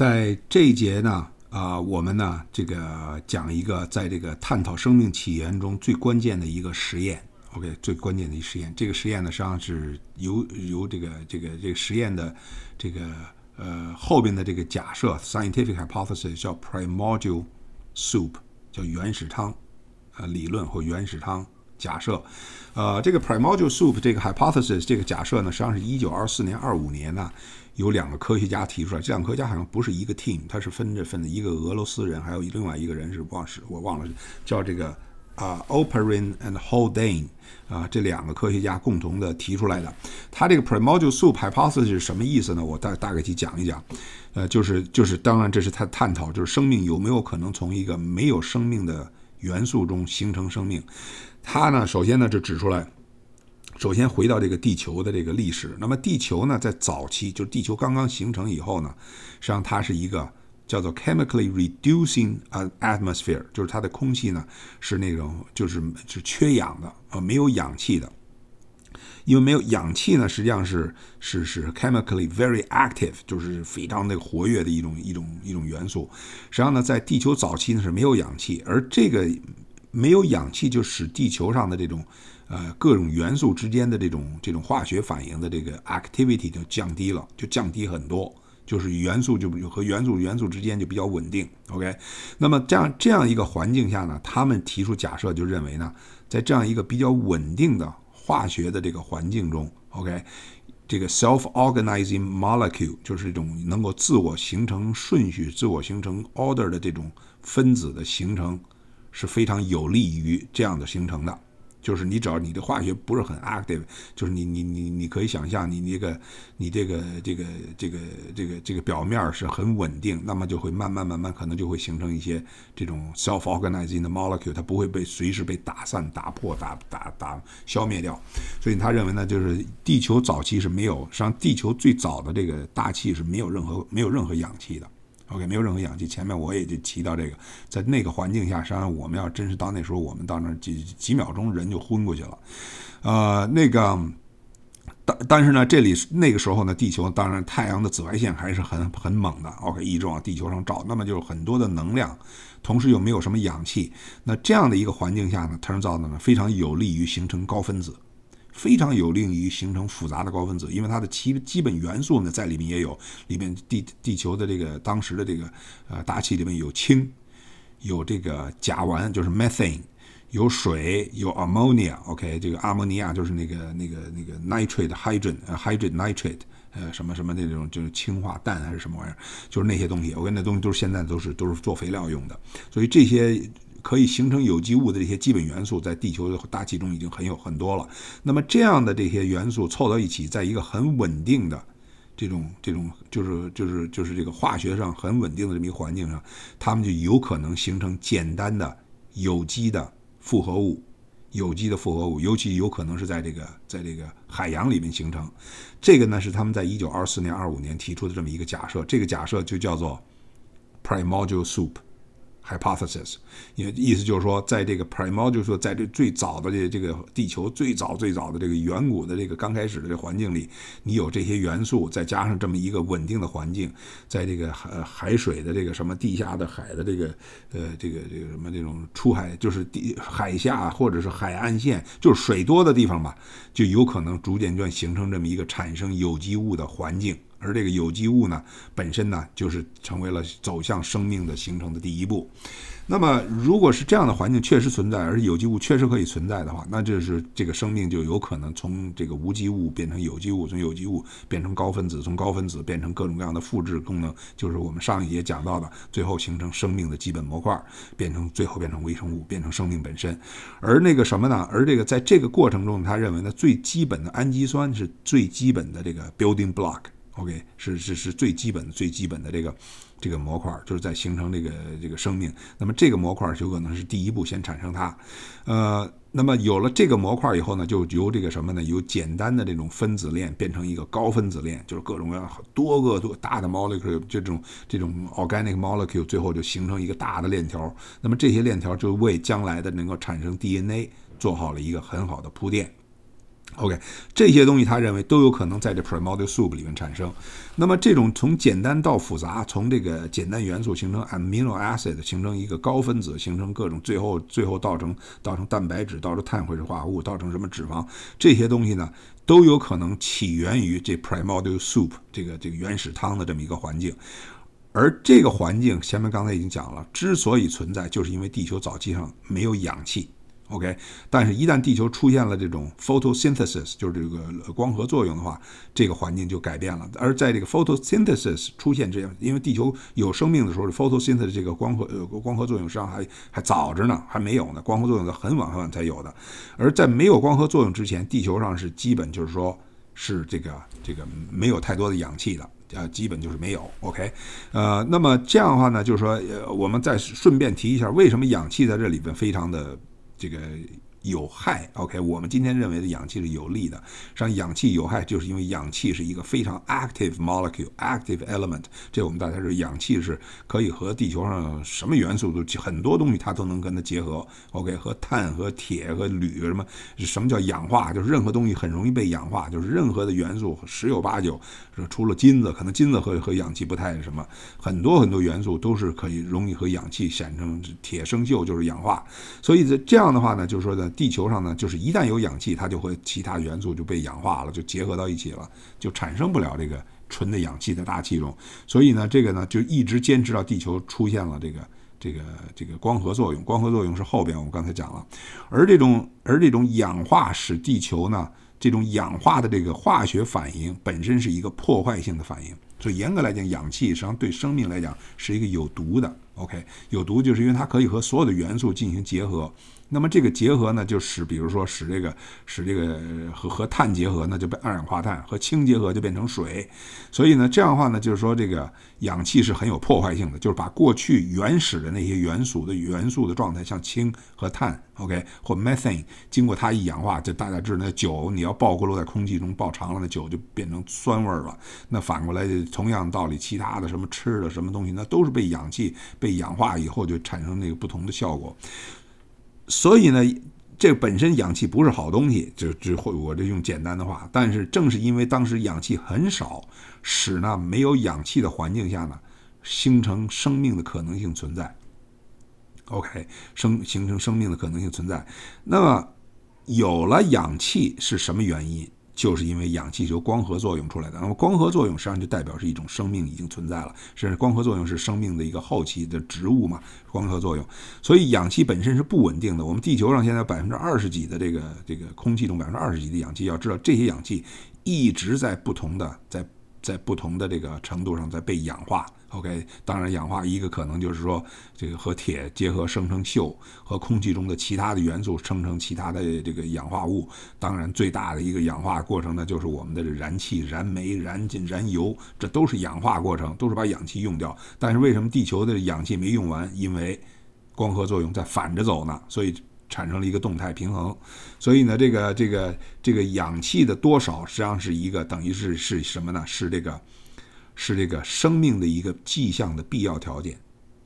在这一节呢，啊，我们呢这个讲一个在这个探讨生命起源中最关键的一个实验，OK，最关键的一实验。这个实验呢实际上是由由这个这个这个实验的这个呃后边的这个假设 （scientific hypothesis） 叫 “primordial soup”，叫原始汤呃理论或原始汤假设。呃，这个 “primordial soup” 这个 hypothesis 这个假设呢，实际上是一九二四年、二五年呢。有两个科学家提出来，这两个科学家好像不是一个 team，他是分着分的，一个俄罗斯人，还有另外一个人是忘是我忘了，叫这个啊 o p e r i n and h o l d a n 啊，这两个科学家共同的提出来的。他这个 p r i m o r d i a l soup hypothesis 是什么意思呢？我大大概去讲一讲，呃，就是就是，当然这是他探讨，就是生命有没有可能从一个没有生命的元素中形成生命。他呢，首先呢就指出来。首先回到这个地球的这个历史。那么地球呢，在早期，就是地球刚刚形成以后呢，实际上它是一个叫做 chemically reducing a atmosphere，就是它的空气呢是那种就是是缺氧的，呃，没有氧气的。因为没有氧气呢，实际上是是是 chemically very active，就是非常那个活跃的一种一种一种元素。实际上呢，在地球早期呢是没有氧气，而这个没有氧气就使地球上的这种。呃，各种元素之间的这种这种化学反应的这个 activity 就降低了，就降低很多，就是元素就和元素元素之间就比较稳定。OK，那么这样这样一个环境下呢，他们提出假设就认为呢，在这样一个比较稳定的化学的这个环境中，OK，这个 self organizing molecule 就是一种能够自我形成顺序、自我形成 order 的这种分子的形成，是非常有利于这样的形成的。就是你，只要你的化学不是很 active，就是你，你，你，你可以想象，你那个，你这个，这个，这个，这个，这个表面是很稳定，那么就会慢慢慢慢，可能就会形成一些这种 self organizing 的 molecule，它不会被随时被打散、打破、打打打消灭掉。所以他认为呢，就是地球早期是没有，实际上地球最早的这个大气是没有任何没有任何氧气的。OK，没有任何氧气。前面我也就提到这个，在那个环境下，实际上我们要真是到那时候，我们到那几几秒钟人就昏过去了。呃，那个，但但是呢，这里那个时候呢，地球当然太阳的紫外线还是很很猛的。OK，一直往地球上照，那么就很多的能量，同时又没有什么氧气，那这样的一个环境下呢，它人造的呢非常有利于形成高分子。非常有利于形成复杂的高分子因为它的基基本元素呢在里面也有里面地地球的这个当时的这个呃大气里面有氢有这个甲烷就是 methane 有水有 ammonia ok 这个阿摩尼亚就是那个那个那个 nitrate hydrogen hydrogen nitrate 呃什么什么那种就是氢化氮还是什么玩意儿就是那些东西我跟那东西都是现在都是都是做肥料用的所以这些可以形成有机物的这些基本元素，在地球的大气中已经很有很多了。那么，这样的这些元素凑到一起，在一个很稳定的这种这种，就是就是就是这个化学上很稳定的这么一个环境上，它们就有可能形成简单的有机的复合物。有机的复合物，尤其有可能是在这个在这个海洋里面形成。这个呢，是他们在一九二四年、二五年提出的这么一个假设。这个假设就叫做 primordial soup。hypothesis，因为意思就是说，在这个 p r i m a l 就是说，在这最早的这这个地球最早最早的这个远古的这个刚开始的这环境里，你有这些元素，再加上这么一个稳定的环境，在这个海海水的这个什么地下的海的这个呃这个这个什么这种出海就是地海下或者是海岸线就是水多的地方吧，就有可能逐渐就形成这么一个产生有机物的环境。而这个有机物呢，本身呢，就是成为了走向生命的形成的第一步。那么，如果是这样的环境确实存在，而有机物确实可以存在的话，那就是这个生命就有可能从这个无机物变成有机物，从有机物变成高分子，从高分子变成各种各样的复制功能，就是我们上一节讲到的，最后形成生命的基本模块，变成最后变成微生物，变成生命本身。而那个什么呢？而这个在这个过程中，他认为呢，最基本的氨基酸是最基本的这个 building block。OK，是是是最基本的最基本的这个这个模块，就是在形成这个这个生命。那么这个模块就可能是第一步先产生它，呃，那么有了这个模块以后呢，就由这个什么呢？由简单的这种分子链变成一个高分子链，就是各种各样多个多大的 molecule，这种这种 organic molecule，最后就形成一个大的链条。那么这些链条就为将来的能够产生 DNA 做好了一个很好的铺垫。O.K. 这些东西他认为都有可能在这 primordial soup 里面产生。那么这种从简单到复杂，从这个简单元素形成 amino acid，形成一个高分子，形成各种，最后最后造成造成蛋白质，造成碳水化合物，造成什么脂肪，这些东西呢，都有可能起源于这 primordial soup 这个这个原始汤的这么一个环境。而这个环境前面刚才已经讲了，之所以存在，就是因为地球早期上没有氧气。OK，但是，一旦地球出现了这种 photosynthesis，就是这个光合作用的话，这个环境就改变了。而在这个 photosynthesis 出现之前，因为地球有生命的时候，photosynthesis 这个光合光合作用实际上还还早着呢，还没有呢。光合作用在很晚很晚才有的。而在没有光合作用之前，地球上是基本就是说是这个这个没有太多的氧气的，呃，基本就是没有。OK，呃，那么这样的话呢，就是说，呃，我们再顺便提一下，为什么氧气在这里边非常的。这个。有害，OK？我们今天认为的氧气是有利的。实际上，氧气有害，就是因为氧气是一个非常 active molecule，active element。这我们大家是氧气是可以和地球上什么元素都、很多东西它都能跟它结合。OK？和碳、和铁、和铝什么？什么叫氧化？就是任何东西很容易被氧化，就是任何的元素十有八九，除了金子，可能金子和和氧气不太什么。很多很多元素都是可以容易和氧气产生铁生锈，就是氧化。所以这样的话呢，就是说呢。地球上呢，就是一旦有氧气，它就和其他元素就被氧化了，就结合到一起了，就产生不了这个纯的氧气的大气中。所以呢，这个呢就一直坚持到地球出现了这个这个这个光合作用。光合作用是后边我们刚才讲了。而这种而这种氧化使地球呢，这种氧化的这个化学反应本身是一个破坏性的反应。所以严格来讲，氧气实际上对生命来讲是一个有毒的。OK，有毒就是因为它可以和所有的元素进行结合。那么这个结合呢，就使比如说使这个使这个和和碳结合，那就变二氧化碳；和氢结合就变成水。所以呢，这样的话呢，就是说这个氧气是很有破坏性的，就是把过去原始的那些元素的元素的状态，像氢和碳，OK 或 methane，经过它一氧化，就大家知道那酒你要暴露在空气中，爆长了那酒就变成酸味了。那反过来，同样道理，其他的什么吃的什么东西，那都是被氧气被氧化以后就产生那个不同的效果。所以呢，这本身氧气不是好东西，就只会我这用简单的话。但是正是因为当时氧气很少，使那没有氧气的环境下呢，形成生命的可能性存在。OK，生形成生命的可能性存在。那么，有了氧气是什么原因？就是因为氧气由光合作用出来的，那么光合作用实际上就代表是一种生命已经存在了，甚至光合作用是生命的一个后期的植物嘛？光合作用，所以氧气本身是不稳定的。我们地球上现在百分之二十几的这个这个空气中百分之二十几的氧气，要知道这些氧气一直在不同的在在不同的这个程度上在被氧化。OK，当然氧化一个可能就是说这个和铁结合生成锈，和空气中的其他的元素生成其他的这个氧化物。当然最大的一个氧化过程呢，就是我们的燃气、燃煤、燃进燃油，这都是氧化过程，都是把氧气用掉。但是为什么地球的氧气没用完？因为光合作用在反着走呢，所以产生了一个动态平衡。所以呢，这个这个这个氧气的多少，实际上是一个等于是是什么呢？是这个。是这个生命的一个迹象的必要条件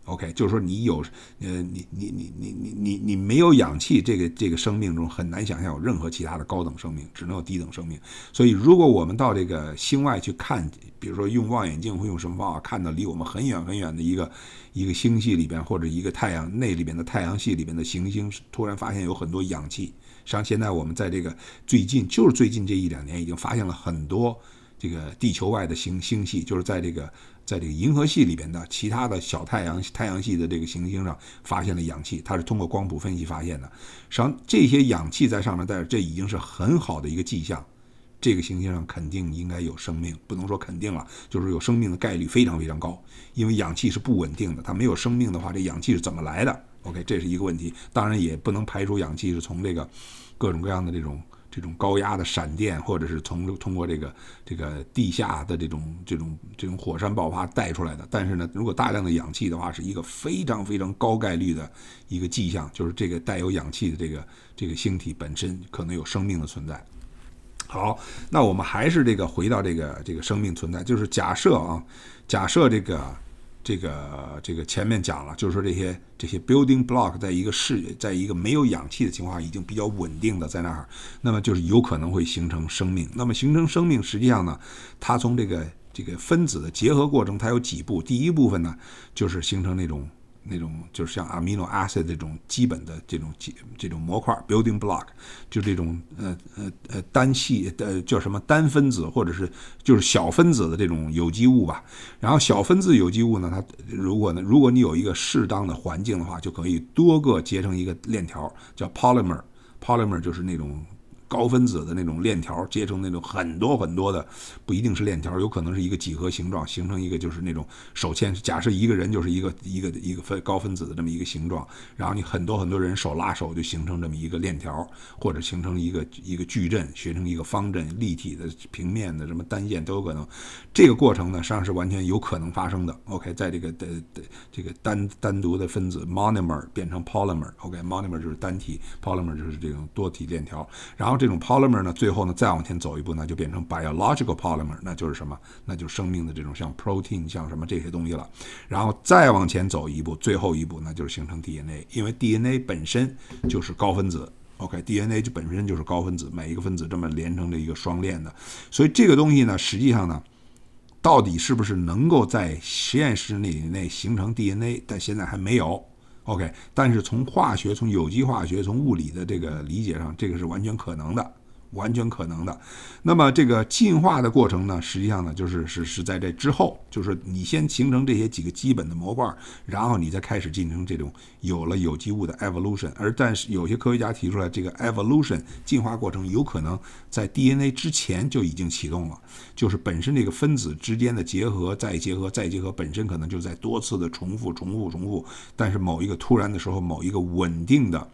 ，OK，就是说你有，呃，你你你你你你你没有氧气，这个这个生命中很难想象有任何其他的高等生命，只能有低等生命。所以，如果我们到这个星外去看，比如说用望远镜或用什么方法看到离我们很远很远的一个一个星系里边，或者一个太阳内里边的太阳系里边的行星，突然发现有很多氧气。像现在我们在这个最近，就是最近这一两年已经发现了很多。这个地球外的星星系，就是在这个在这个银河系里边的其他的小太阳太阳系的这个行星上发现了氧气，它是通过光谱分析发现的。实际上，这些氧气在上面，但是这已经是很好的一个迹象。这个行星上肯定应该有生命，不能说肯定了，就是有生命的概率非常非常高。因为氧气是不稳定的，它没有生命的话，这氧气是怎么来的？OK，这是一个问题。当然也不能排除氧气是从这个各种各样的这种。这种高压的闪电，或者是从通过这个这个地下的这种这种这种火山爆发带出来的。但是呢，如果大量的氧气的话，是一个非常非常高概率的一个迹象，就是这个带有氧气的这个这个星体本身可能有生命的存在。好，那我们还是这个回到这个这个生命存在，就是假设啊，假设这个。这个这个前面讲了，就是说这些这些 building block 在一个世，在一个没有氧气的情况下，已经比较稳定的在那儿，那么就是有可能会形成生命。那么形成生命，实际上呢，它从这个这个分子的结合过程，它有几步。第一部分呢，就是形成那种。那种就是像 amino acid 这种基本的这种基这种模块 building block，就这种呃呃呃单系呃叫什么单分子或者是就是小分子的这种有机物吧。然后小分子有机物呢，它如果呢如果你有一个适当的环境的话，就可以多个结成一个链条，叫 polymer。polymer 就是那种。高分子的那种链条接成那种很多很多的，不一定是链条，有可能是一个几何形状，形成一个就是那种手牵。假设一个人就是一个一个一个分高分子的这么一个形状，然后你很多很多人手拉手就形成这么一个链条，或者形成一个一个矩阵，学成一个方阵、立体的、平面的什么单线都有可能。这个过程呢，实际上是完全有可能发生的。OK，在这个的的这个单单独的分子 monomer 变成 polymer。OK，monomer 就是单体，polymer 就是这种多体链条。然后这这种 polymer 呢，最后呢再往前走一步呢，就变成 biological polymer，那就是什么？那就是生命的这种像 protein，像什么这些东西了。然后再往前走一步，最后一步，那就是形成 DNA，因为 DNA 本身就是高分子。OK，DNA 就本身就是高分子，每一个分子这么连成的一个双链的。所以这个东西呢，实际上呢，到底是不是能够在实验室里内形成 DNA？但现在还没有。OK，但是从化学、从有机化学、从物理的这个理解上，这个是完全可能的。完全可能的。那么这个进化的过程呢，实际上呢，就是是是在这之后，就是你先形成这些几个基本的模块，然后你再开始进行这种有了有机物的 evolution。而但是有些科学家提出来，这个 evolution 进化过程有可能在 DNA 之前就已经启动了，就是本身这个分子之间的结合、再结合、再结合，本身可能就在多次的重复、重复、重复。但是某一个突然的时候，某一个稳定的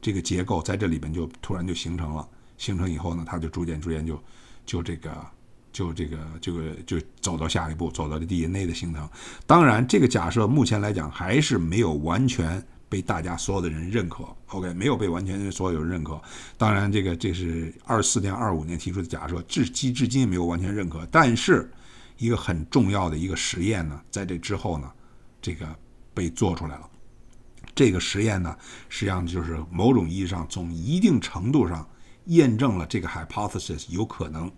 这个结构在这里边就突然就形成了。形成以后呢，它就逐渐、逐渐就，就这个、就这个、就就走到下一步，走到了 n a 的形成。当然，这个假设目前来讲还是没有完全被大家所有的人认可。OK，没有被完全所有人认可。当然，这个这是二四年、二五年提出的假设，至今至今没有完全认可。但是，一个很重要的一个实验呢，在这之后呢，这个被做出来了。这个实验呢，实际上就是某种意义上，从一定程度上。验证了这个 hypothesis 有可能，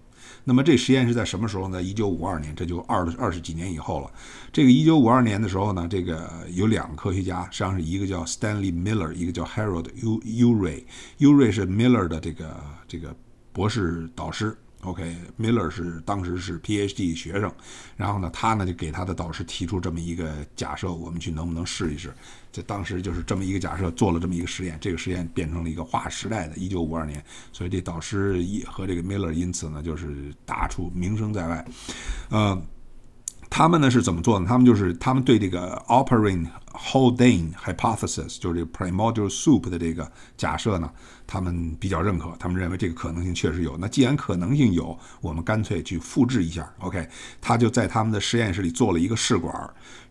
那么这实验是在什么时候呢？一九五二年，这就二二十几年以后了。这个一九五二年的时候呢，这个有两个科学家，实际上是一个叫 Stanley Miller，一个叫 Harold U Urey，Urey 是 Miller 的这个这个博士导师。OK，Miller 是当时是 PhD 学生，然后呢，他呢就给他的导师提出这么一个假设，我们去能不能试一试？这当时就是这么一个假设，做了这么一个实验，这个实验变成了一个划时代的。一九五二年，所以这导师一和这个 Miller 因此呢就是大出名声在外，呃。他们呢是怎么做呢？他们就是他们对这个 opering h o l d i n g hypothesis，就是这个 primordial soup 的这个假设呢，他们比较认可。他们认为这个可能性确实有。那既然可能性有，我们干脆去复制一下。OK，他就在他们的实验室里做了一个试管。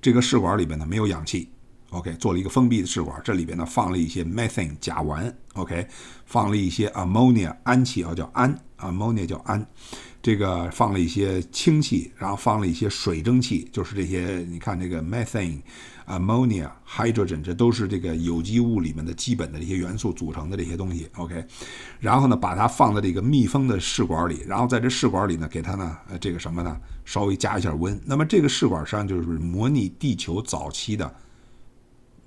这个试管里边呢没有氧气。OK，做了一个封闭的试管，这里边呢放了一些 methane 甲烷。OK，放了一些 ammonia 氨气啊，叫氨。ammonia 叫氨。这个放了一些氢气，然后放了一些水蒸气，就是这些。你看这个 methane、ammonia、hydrogen，这都是这个有机物里面的基本的这些元素组成的这些东西。OK，然后呢，把它放在这个密封的试管里，然后在这试管里呢，给它呢，呃，这个什么呢，稍微加一下温。那么这个试管实际上就是模拟地球早期的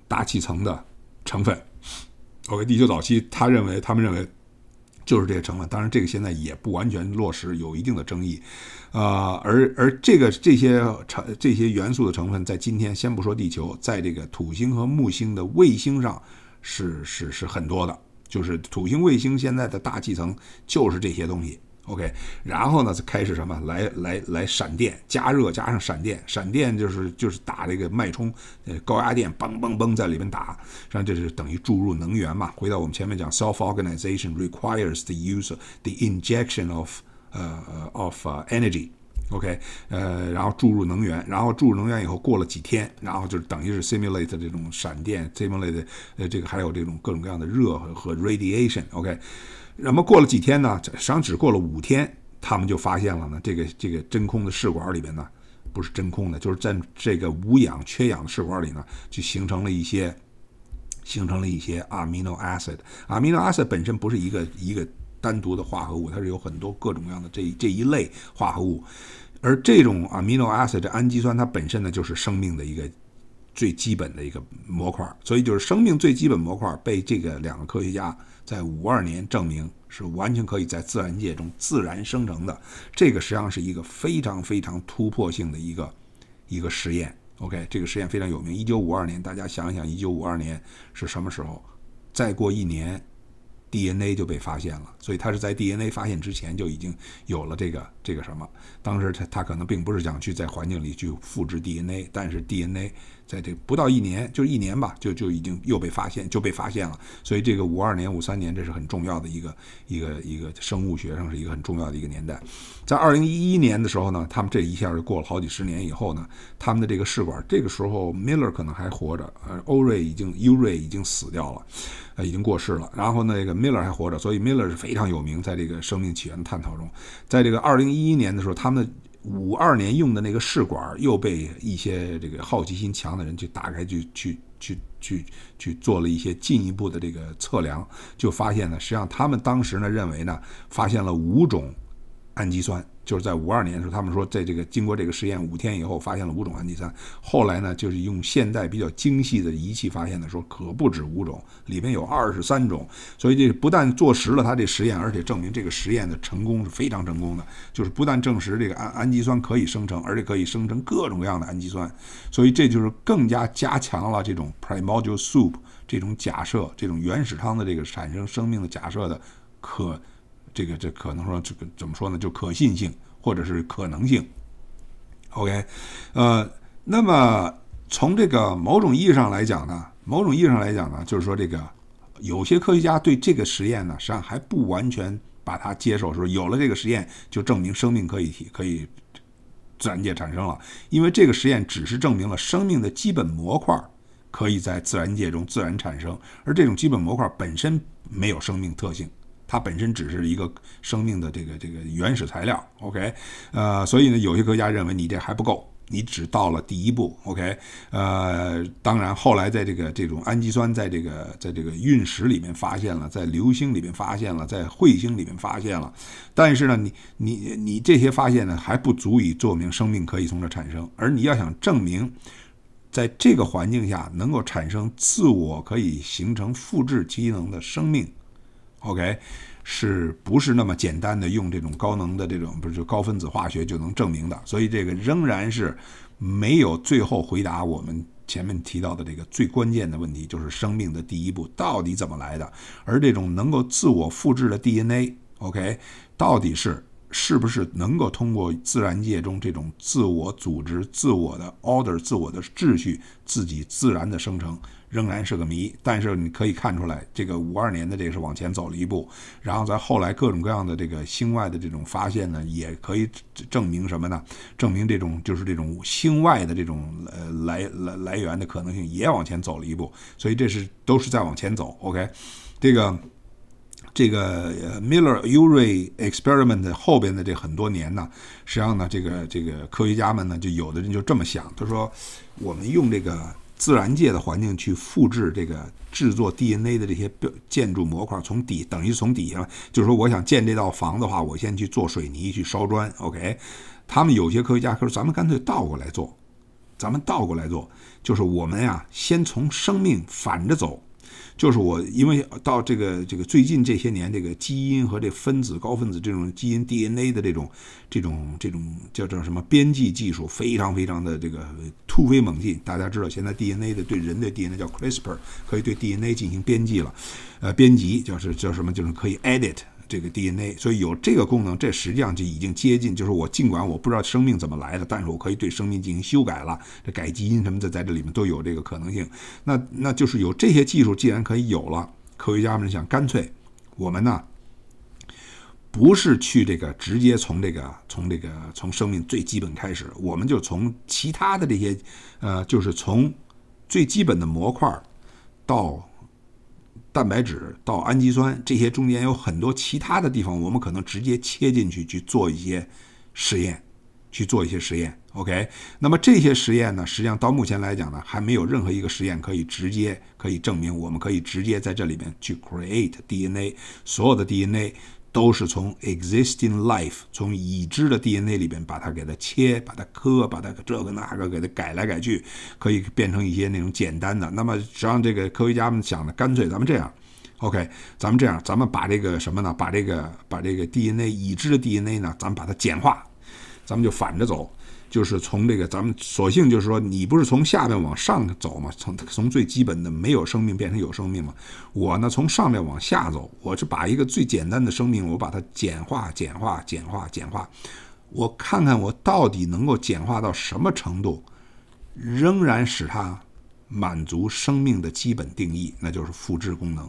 大气层的成分。OK，地球早期，他认为他们认为。就是这个成分，当然这个现在也不完全落实，有一定的争议，啊，而而这个这些成这些元素的成分，在今天先不说地球，在这个土星和木星的卫星上是是是很多的，就是土星卫星现在的大气层就是这些东西。OK，然后呢，就开始什么来来来闪电加热，加上闪电，闪电就是就是打这个脉冲，呃，高压电，嘣嘣嘣在里面打，实际上就是等于注入能源嘛。回到我们前面讲，self-organization requires the use the injection of 呃 of energy，OK，呃，然后注入能源，然后注入能源以后过了几天，然后就是等于是 simulate 这种闪电，simulate 呃这个还有这种各种各样的热和和 radiation，OK。那么过了几天呢？这，上只过了五天，他们就发现了呢。这个这个真空的试管里边呢，不是真空的，就是在这个无氧、缺氧的试管里呢，就形成了一些，形成了一些 amino acid。amino acid 本身不是一个一个单独的化合物，它是有很多各种各样的这这一类化合物。而这种 amino acid 这氨基酸它本身呢，就是生命的一个最基本的一个模块。所以就是生命最基本模块被这个两个科学家。在五二年证明是完全可以在自然界中自然生成的，这个实际上是一个非常非常突破性的一个一个实验。OK，这个实验非常有名。一九五二年，大家想一想，一九五二年是什么时候？再过一年，DNA 就被发现了。所以它是在 DNA 发现之前就已经有了这个这个什么。当时他他可能并不是想去在环境里去复制 DNA，但是 DNA。在这不到一年，就一年吧，就就已经又被发现，就被发现了。所以这个五二年、五三年，这是很重要的一个一个一个生物学上是一个很重要的一个年代。在二零一一年的时候呢，他们这一下就过了好几十年以后呢，他们的这个试管，这个时候 Miller 可能还活着，呃，欧瑞已经、U 瑞已经死掉了，呃，已经过世了。然后那个 Miller 还活着，所以 Miller 是非常有名，在这个生命起源的探讨中，在这个二零一一年的时候，他们的。五二年用的那个试管又被一些这个好奇心强的人去打开，去去去去去做了一些进一步的这个测量，就发现呢，实际上他们当时呢认为呢发现了五种氨基酸。就是在五二年的时候，他们说在这个经过这个实验五天以后，发现了五种氨基酸。后来呢，就是用现代比较精细的仪器发现的，说可不止五种，里面有二十三种。所以这不但坐实了他这实验，而且证明这个实验的成功是非常成功的。就是不但证实这个氨氨基酸可以生成，而且可以生成各种各样的氨基酸。所以这就是更加加强了这种 primordial soup 这种假设，这种原始汤的这个产生生命的假设的可。这个这可能说这个怎么说呢？就可信性或者是可能性。OK，呃，那么从这个某种意义上来讲呢，某种意义上来讲呢，就是说这个有些科学家对这个实验呢，实际上还不完全把它接受，说有了这个实验就证明生命可以体可以自然界产生了，因为这个实验只是证明了生命的基本模块可以在自然界中自然产生，而这种基本模块本身没有生命特性。它本身只是一个生命的这个这个原始材料，OK，呃，所以呢，有些科学家认为你这还不够，你只到了第一步，OK，呃，当然后来在这个这种氨基酸在这个在这个陨石里面发现了，在流星里面发现了，在彗星里面发现了，但是呢，你你你这些发现呢还不足以证明生命可以从这产生，而你要想证明，在这个环境下能够产生自我可以形成复制机能的生命。OK，是不是那么简单的用这种高能的这种不是高分子化学就能证明的？所以这个仍然是没有最后回答我们前面提到的这个最关键的问题，就是生命的第一步到底怎么来的？而这种能够自我复制的 DNA，OK，到底是是不是能够通过自然界中这种自我组织、自我的 order、自我的秩序，自己自然的生成？仍然是个谜，但是你可以看出来，这个五二年的这个是往前走了一步，然后在后来各种各样的这个星外的这种发现呢，也可以证明什么呢？证明这种就是这种星外的这种呃来来来源的可能性也往前走了一步，所以这是都是在往前走。OK，这个这个 Miller-Urey experiment 后边的这很多年呢，实际上呢，这个这个科学家们呢，就有的人就这么想，他说我们用这个。自然界的环境去复制这个制作 DNA 的这些标建筑模块，从底等于从底下，就是说我想建这道房的话，我先去做水泥去烧砖。OK，他们有些科学家说，咱们干脆倒过来做，咱们倒过来做，就是我们呀，先从生命反着走。就是我，因为到这个这个最近这些年，这个基因和这分子高分子这种基因 DNA 的这种这种这种叫叫什么编辑技术，非常非常的这个突飞猛进。大家知道，现在 DNA 的对人的 DNA 叫 CRISPR，可以对 DNA 进行编辑了，呃，编辑就是叫什么，就是可以 edit。这个 DNA，所以有这个功能，这实际上就已经接近，就是我尽管我不知道生命怎么来的，但是我可以对生命进行修改了。这改基因什么的，在这里面都有这个可能性。那那就是有这些技术，既然可以有了，科学家们想，干脆我们呢，不是去这个直接从这个从这个从生命最基本开始，我们就从其他的这些，呃，就是从最基本的模块到。蛋白质到氨基酸，这些中间有很多其他的地方，我们可能直接切进去去做一些实验，去做一些实验。OK，那么这些实验呢，实际上到目前来讲呢，还没有任何一个实验可以直接可以证明，我们可以直接在这里面去 create DNA，所有的 DNA。都是从 existing life，从已知的 DNA 里边把它给它切，把它割，把它这个那个给它改来改去，可以变成一些那种简单的。那么实际上，这个科学家们想的，干脆咱们这样，OK，咱们这样，咱们把这个什么呢？把这个把这个 DNA 已知的 DNA 呢，咱们把它简化，咱们就反着走。就是从这个，咱们索性就是说，你不是从下面往上走嘛？从从最基本的没有生命变成有生命嘛？我呢，从上面往下走，我是把一个最简单的生命，我把它简化、简化、简化、简化，我看看我到底能够简化到什么程度，仍然使它满足生命的基本定义，那就是复制功能。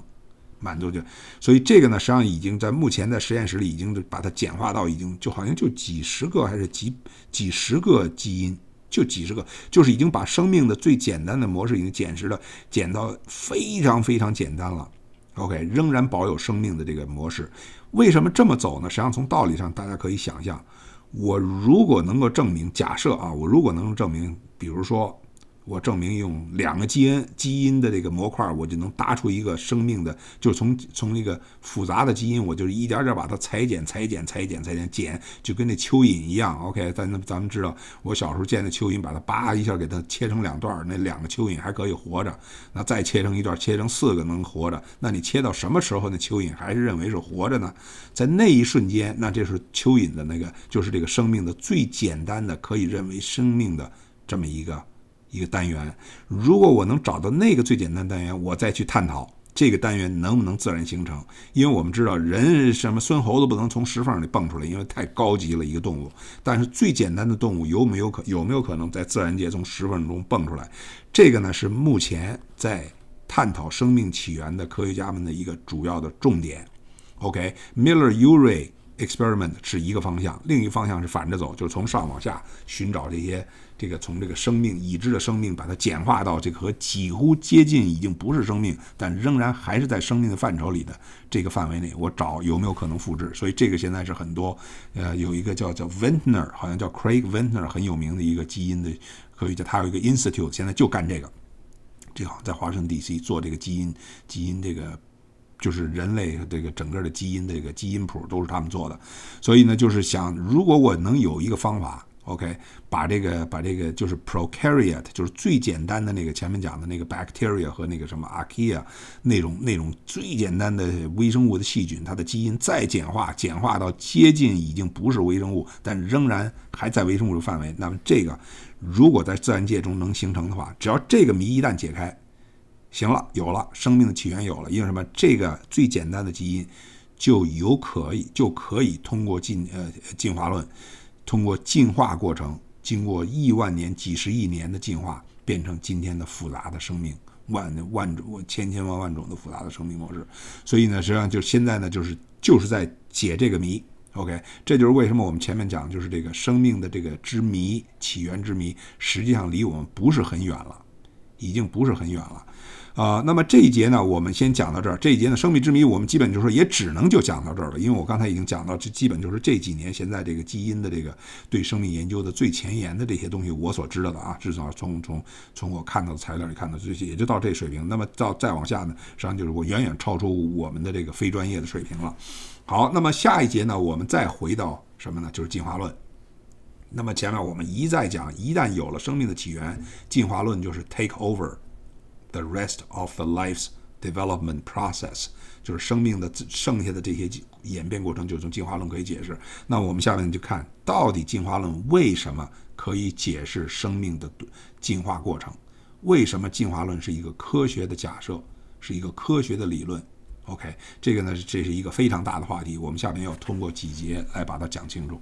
满足就，所以这个呢，实际上已经在目前在实验室里已经把它简化到已经就好像就几十个还是几几十个基因，就几十个，就是已经把生命的最简单的模式已经简实了，简到非常非常简单了。OK，仍然保有生命的这个模式，为什么这么走呢？实际上从道理上大家可以想象，我如果能够证明，假设啊，我如果能够证明，比如说。我证明用两个基因基因的这个模块，我就能搭出一个生命的，就是从从那个复杂的基因，我就是一点点把它裁剪、裁剪、裁剪、裁剪、剪，就跟那蚯蚓一样。OK，但那咱们知道，我小时候见那蚯蚓，把它叭一下给它切成两段，那两个蚯蚓还可以活着。那再切成一段，切成四个能活着。那你切到什么时候，那蚯蚓还是认为是活着呢？在那一瞬间，那这是蚯蚓的那个，就是这个生命的最简单的可以认为生命的这么一个。一个单元，如果我能找到那个最简单单元，我再去探讨这个单元能不能自然形成。因为我们知道人什么，孙猴子不能从石缝里蹦出来，因为太高级了一个动物。但是最简单的动物有没有可有没有可能在自然界从石缝中蹦出来？这个呢是目前在探讨生命起源的科学家们的一个主要的重点。OK，Miller-Urey。experiment 是一个方向，另一方向是反着走，就是从上往下寻找这些这个从这个生命已知的生命，把它简化到这个和几乎接近已经不是生命，但仍然还是在生命的范畴里的这个范围内，我找有没有可能复制。所以这个现在是很多呃，有一个叫叫 v e n t n e r 好像叫 Craig v e n t n e r 很有名的一个基因的科学家，他有一个 Institute，现在就干这个，这个在华盛顿 D.C. 做这个基因基因这个。就是人类这个整个的基因这个基因谱都是他们做的，所以呢，就是想如果我能有一个方法，OK，把这个把这个就是 prokaryote，就是最简单的那个前面讲的那个 bacteria 和那个什么 archaea 那种那种最简单的微生物的细菌，它的基因再简化，简化到接近已经不是微生物，但仍然还在微生物的范围，那么这个如果在自然界中能形成的话，只要这个谜一旦解开。行了，有了生命的起源，有了因为什么？这个最简单的基因，就有可以，就可以通过进呃进化论，通过进化过程，经过亿万年、几十亿年的进化，变成今天的复杂的生命，万万种、千千万万种的复杂的生命模式。所以呢，实际上就现在呢，就是就是在解这个谜。OK，这就是为什么我们前面讲，就是这个生命的这个之谜、起源之谜，实际上离我们不是很远了，已经不是很远了。啊，那么这一节呢，我们先讲到这儿。这一节呢，生命之谜，我们基本就是说，也只能就讲到这儿了。因为我刚才已经讲到，这基本就是这几年现在这个基因的这个对生命研究的最前沿的这些东西，我所知道的啊，至少从从从我看到的材料里看到，就也就到这水平。那么到再往下，呢，实际上就是我远远超出我们的这个非专业的水平了。好，那么下一节呢，我们再回到什么呢？就是进化论。那么前面我们一再讲，一旦有了生命的起源，进化论就是 take over。The rest of the life's development process 就是生命的剩下的这些演变过程，就从进化论可以解释。那我们下面就看到底进化论为什么可以解释生命的进化过程？为什么进化论是一个科学的假设，是一个科学的理论？OK，这个呢，这是一个非常大的话题，我们下面要通过几节来把它讲清楚。